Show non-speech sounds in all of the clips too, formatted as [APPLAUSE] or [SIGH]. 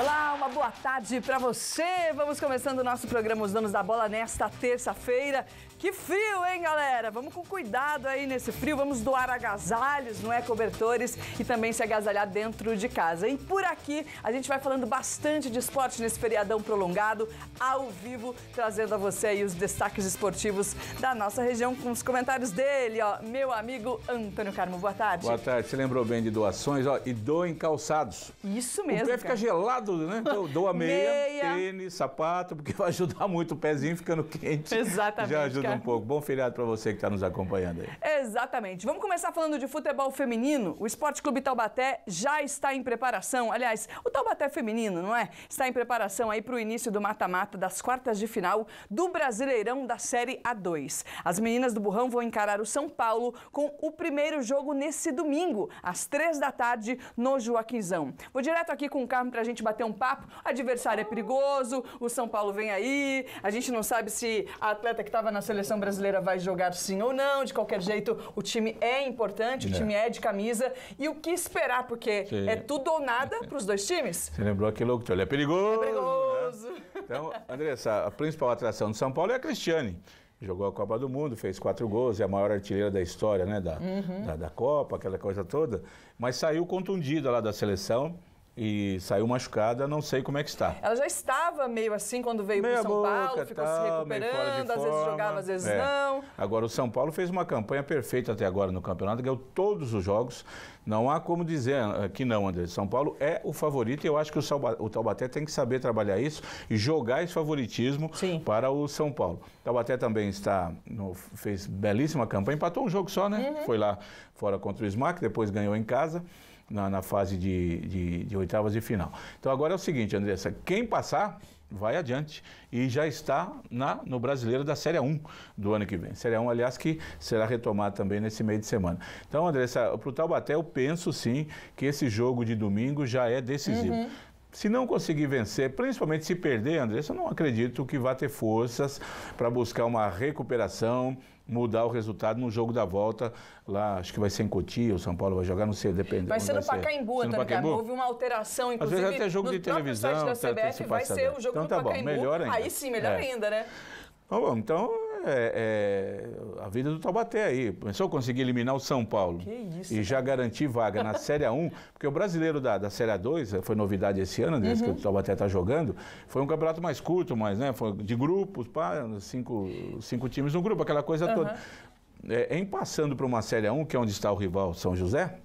Olá, uma boa tarde para você. Vamos começando o nosso programa Os Donos da Bola nesta terça-feira. Que frio, hein, galera? Vamos com cuidado aí nesse frio. Vamos doar agasalhos, não é? Cobertores e também se agasalhar dentro de casa. E por aqui a gente vai falando bastante de esporte nesse feriadão prolongado, ao vivo, trazendo a você aí os destaques esportivos da nossa região com os comentários dele, ó. Meu amigo Antônio Carmo, boa tarde. Boa tarde. Você lembrou bem de doações, ó, e doem calçados. Isso mesmo. O pé fica gelado tudo, né? Então, eu dou a meia, meia, tênis, sapato, porque vai ajudar muito o pezinho ficando quente. Exatamente. Já ajuda cara. um pouco. Bom feriado para você que está nos acompanhando aí. Exatamente. Vamos começar falando de futebol feminino. O Esporte Clube Taubaté já está em preparação. Aliás, o Taubaté feminino, não é? Está em preparação aí para o início do mata-mata das quartas de final do Brasileirão da Série A2. As meninas do Burrão vão encarar o São Paulo com o primeiro jogo nesse domingo, às três da tarde, no Joaquinzão. Vou direto aqui com o Carmo para a gente bater bater um papo. O adversário é perigoso, o São Paulo vem aí, a gente não sabe se a atleta que estava na seleção brasileira vai jogar sim ou não. De qualquer jeito, o time é importante, o é. time é de camisa. E o que esperar? Porque sim. é tudo ou nada para os dois times. Você lembrou aquele louco que é perigoso. É perigoso. Né? Então, Andressa, a principal atração do São Paulo é a Cristiane jogou a Copa do Mundo, fez quatro gols, é a maior artilheira da história, né? Da, uhum. da, da, Copa, aquela coisa toda. Mas saiu contundida lá da seleção e saiu machucada, não sei como é que está. Ela já estava meio assim quando veio para São boca, Paulo, ficou tal, se tá, recuperando, às vezes jogava, às vezes é. não. Agora o São Paulo fez uma campanha perfeita até agora no campeonato, ganhou todos os jogos. Não há como dizer eh, que não, André. São Paulo é o favorito e eu acho que o, o Taubaté tem que saber trabalhar isso e jogar esse favoritismo Sim. para o São Paulo. O Taubaté também está no, fez belíssima campanha, empatou um jogo só, né? Uhum. Foi lá fora contra o Smack, depois ganhou em casa na, na fase de, de, de oitavas e final. Então agora é o seguinte, Andressa, quem passar vai adiante e já está na, no Brasileiro da Série 1 do ano que vem. Série 1, aliás, que será retomada também nesse meio de semana. Então, Andressa, para o Taubaté, eu penso sim que esse jogo de domingo já é decisivo. Uhum. Se não conseguir vencer, principalmente se perder, André, eu não acredito que vá ter forças para buscar uma recuperação, mudar o resultado no jogo da volta. Lá, acho que vai ser em Cotia, o São Paulo vai jogar, não sei, depende. Vai ser no Pacaembu, ser. Pacaembu? Houve uma alteração, inclusive. Às vezes até jogo de televisão. Site da tá, tá, CBF, vai ser o jogo então, tá Pacaembu. Bom, melhor ainda. Aí sim, melhor é. ainda, né? bom, então, então é, é, a vida do Taubaté aí. Pensou conseguir eliminar o São Paulo? Que isso, e já garantir vaga na Série A1, [LAUGHS] porque o brasileiro da, da Série A2, eh, foi novidade esse ano, desde uhum. que o Taubaté está jogando, foi um campeonato mais curto, mas né, foi de grupos, pá, cinco, cinco times no grupo, aquela coisa uhum. toda. É, em passando para uma Série A1, que é onde está o rival São José,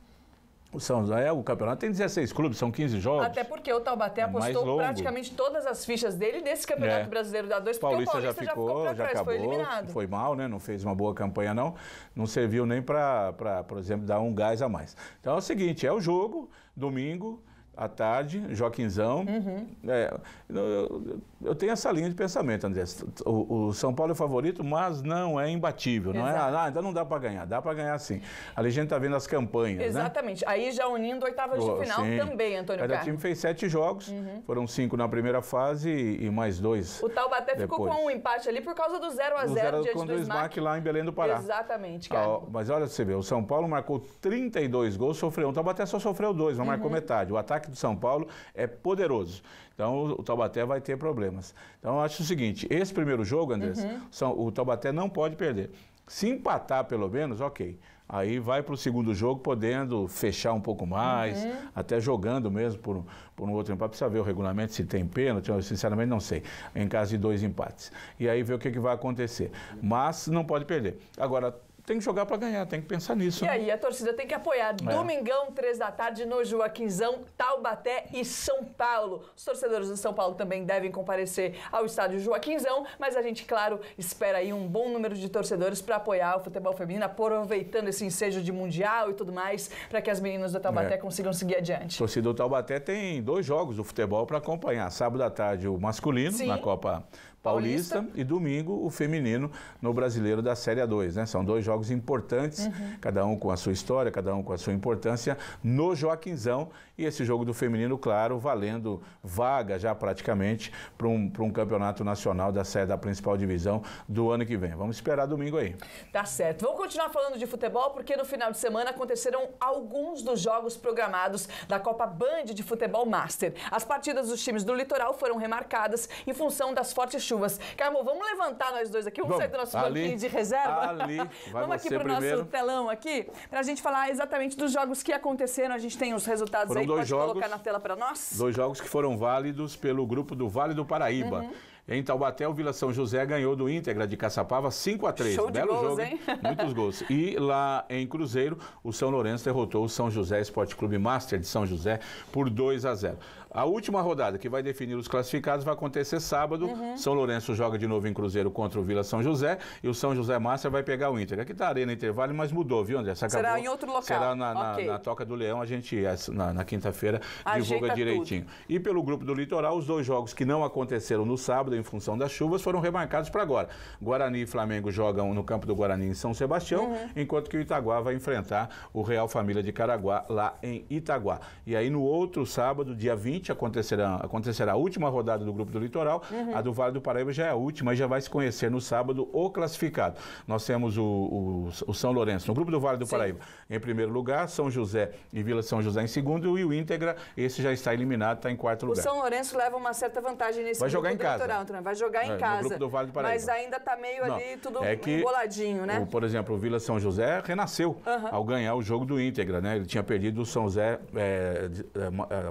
o São José, o campeonato tem 16 clubes, são 15 jogos. Até porque o Taubaté é apostou praticamente todas as fichas dele nesse Campeonato é. Brasileiro da 2, porque Paulista o Paulista já ficou, já, ficou já acabou, foi eliminado. Foi mal, né? Não fez uma boa campanha, não. Não serviu nem para, por exemplo, dar um gás a mais. Então é o seguinte, é o jogo, domingo, à tarde, Joaquinzão. Uhum. É, eu, eu, tenho essa linha de pensamento, André. O, o, São Paulo é favorito, mas não é imbatível. Exato. Não é, ah, ainda então não dá para ganhar. Dá para ganhar sim. a legenda está vendo as campanhas. Né? Exatamente. Né? Aí já unindo oitavas oh, de final sim. também, Antônio Cada Carlos. time fez sete jogos, uhum. foram cinco na primeira fase e, e mais dois. O Taubaté depois. ficou com um empate ali por causa do 0x0 diante do, Smack lá em Belém do Pará. Exatamente, cara. Ah, mas olha você vê, o São Paulo marcou 32 gols, sofreu um. O Taubaté só sofreu dois, não uhum. marcou metade. O ataque ataque do São Paulo é poderoso. Então o Taubaté vai ter problemas. Então eu acho o seguinte, esse primeiro jogo, Andressa, uhum. o Taubaté não pode perder. Se empatar pelo menos, ok. Aí vai para o segundo jogo podendo fechar um pouco mais, uhum. até jogando mesmo por, por um outro empate. Precisa ver o regulamento se tem pênalti, eu sinceramente não sei, em caso de dois empates. E aí ver o que, que vai acontecer. Mas não pode perder. Agora, tem que jogar para ganhar, tem que pensar nisso. E né? aí, a torcida tem que apoiar. É. Domingão, três da tarde, no Joaquinzão, Taubaté e São Paulo. Os torcedores do São Paulo também devem comparecer ao estádio Joaquinzão, mas a gente, claro, espera aí um bom número de torcedores para apoiar o futebol feminino, aproveitando esse ensejo de Mundial e tudo mais, para que as meninas do Taubaté é. consigam seguir adiante. O torcedor do Taubaté tem dois jogos do futebol para acompanhar. Sábado à tarde, o masculino, Sim. na Copa Paulista, Paulista, e domingo o feminino no Brasileiro da Série A2, né? São dois jogos importantes, uhum. cada um com a sua história, cada um com a sua importância no Joaquinzão e esse jogo do feminino, claro, valendo vaga já praticamente para um, um campeonato nacional da série da principal divisão do ano que vem. Vamos esperar domingo aí. Tá certo. Vamos continuar falando de futebol porque no final de semana aconteceram alguns dos jogos programados da Copa Band de Futebol Master. As partidas dos times do litoral foram remarcadas em função das fortes chuvas chuvas. Carmo, vamos levantar nós dois aqui, vamos, vamos. sair do nosso ali, banquinho de reserva? Ali, [LAUGHS] vamos aqui para o nosso telão aqui, para a gente falar exatamente dos jogos que aconteceram. A gente tem os resultados foram aí, para pode jogos, colocar na tela para nós? Dois jogos que foram válidos pelo grupo do Vale do Paraíba. Uhum. Em Taubaté, o Vila São José ganhou do Íntegra de Caçapava 5 a 3 Show Belo de gols, jogo, hein? [LAUGHS] muitos gols. E lá em Cruzeiro, o São Lourenço derrotou o São José Esporte Clube Master de São José por 2 a 0. A última rodada que vai definir os classificados vai acontecer sábado. Uhum. São Lourenço joga de novo em Cruzeiro contra o Vila São José e o São José Márcia vai pegar o Inter. Aqui a tá Arena Intervalo, mas mudou, viu, André? Será em outro local. Será na, na, okay. na, Toca do Leão, a gente, na, na quinta-feira, divulga direitinho. Tudo. E pelo grupo do Litoral, os dois jogos que não aconteceram no sábado em função das chuvas foram remarcados para agora. Guarani e Flamengo jogam no campo do Guarani em São Sebastião, uhum. enquanto que o Itaguá vai enfrentar o Real Família de Caraguá lá em Itaguá. E aí no outro sábado, dia 20, 2020 acontecerá, acontecerá a última rodada do grupo do Litoral. Uhum. A do Vale do Paraíba já é a última e já vai se conhecer no sábado o classificado. Nós temos o, o, o São Lourenço no grupo do Vale do Sim. Paraíba em primeiro lugar, São José e Vila São José em segundo e o Íntegra, esse já está eliminado, está em quarto lugar. O São Lourenço leva uma certa vantagem nesse vai jogar em casa. Litoral Vai jogar é, em é, casa. No grupo do vale do Paraíba. Mas ainda está meio Não, ali tudo é que, emboladinho, né? O, por exemplo, o Vila São José renasceu uhum. ao ganhar o jogo do Íntegra, né? Ele tinha perdido o São José é,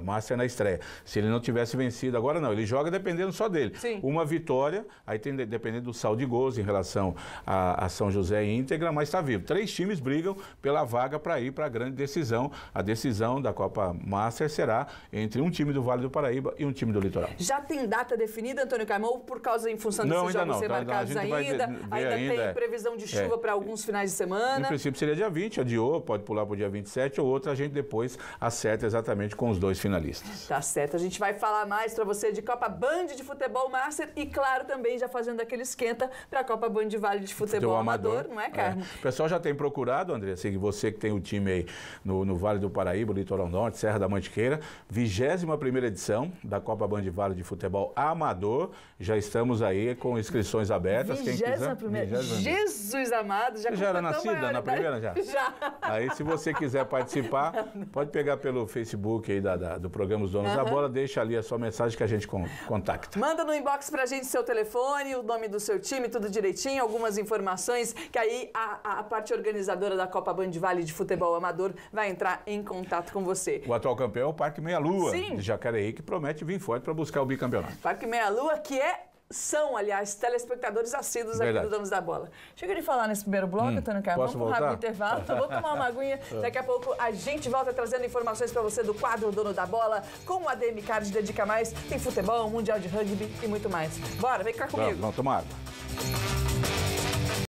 Márcia na estreia se ele não tivesse vencido. Agora não, ele joga dependendo só dele. Sim. Uma vitória, aí tem dependendo do saldo de gols em relação a, a São José íntegra, mas está vivo. Três times brigam pela vaga para ir para a grande decisão. A decisão da Copa Master será entre um time do Vale do Paraíba e um time do Litoral. Já tem data definida, Antônio Carmão, por causa em função desses não, ainda jogos não. Tá, remarcados então, ainda? Ainda, ainda tem é. previsão de é. chuva é. para alguns finais de semana? Em princípio seria dia 20, adiou, pode pular para o dia 27 ou outro a gente depois acerta exatamente com os dois finalistas. Tá certo certo. A gente vai falar mais para você de Copa Band de Futebol Master e, claro, também já fazendo aquele esquenta para a Copa Band Vale de Futebol, futebol amador, amador, não é, é. Carmo? É. O pessoal já tem procurado, André, assim, você que tem o time aí no, no Vale do Paraíba, Litoral Norte, Serra da Mantiqueira, 21 edição da Copa Band Vale de Futebol Amador. Já estamos aí com inscrições abertas. 21ª. Quem quiser, 21ª. Jesus amado, já Já era nascida na primeira? Já. [LAUGHS] já. Aí, se você quiser participar, [LAUGHS] pode pegar pelo Facebook aí da, da do programa Os Donos da ah, bola deixa ali a sua mensagem que a gente con contacta. Manda no inbox pra gente seu telefone, o nome do seu time, tudo direitinho, algumas informações, que aí a, a parte organizadora da Copa Band Vale de Futebol Amador vai entrar em contato com você. O atual campeão é o Parque Meia Lua, Sim. de Jacareí, que promete vir forte para buscar o bicampeonato. Parque Meia Lua, que é são, aliás, telespectadores assíduos aqui do Donos da Bola. Chega de falar nesse primeiro bloco, hum, Tânia Carvalho. Vamos para um rápido intervalo. Então, vou tomar uma aguinha. [LAUGHS] É. Daqui a pouco a gente volta trazendo informações para você do quadro Dono da Bola, com a DM Card Dedica Mais. Tem futebol, mundial de rugby e muito mais. Bora, vem cá comigo. Vamos, vamos tomar água.